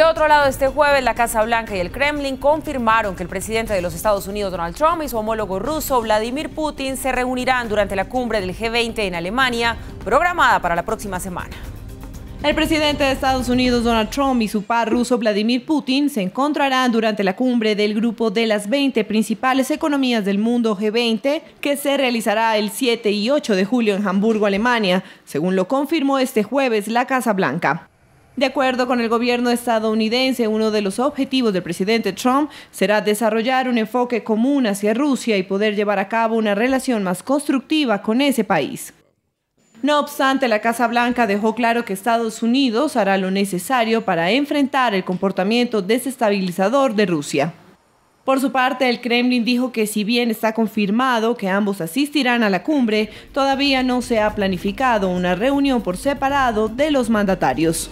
De otro lado, este jueves la Casa Blanca y el Kremlin confirmaron que el presidente de los Estados Unidos, Donald Trump, y su homólogo ruso, Vladimir Putin, se reunirán durante la cumbre del G20 en Alemania, programada para la próxima semana. El presidente de Estados Unidos, Donald Trump, y su par ruso, Vladimir Putin, se encontrarán durante la cumbre del grupo de las 20 principales economías del mundo G20, que se realizará el 7 y 8 de julio en Hamburgo, Alemania, según lo confirmó este jueves la Casa Blanca. De acuerdo con el gobierno estadounidense, uno de los objetivos del presidente Trump será desarrollar un enfoque común hacia Rusia y poder llevar a cabo una relación más constructiva con ese país. No obstante, la Casa Blanca dejó claro que Estados Unidos hará lo necesario para enfrentar el comportamiento desestabilizador de Rusia. Por su parte, el Kremlin dijo que si bien está confirmado que ambos asistirán a la cumbre, todavía no se ha planificado una reunión por separado de los mandatarios.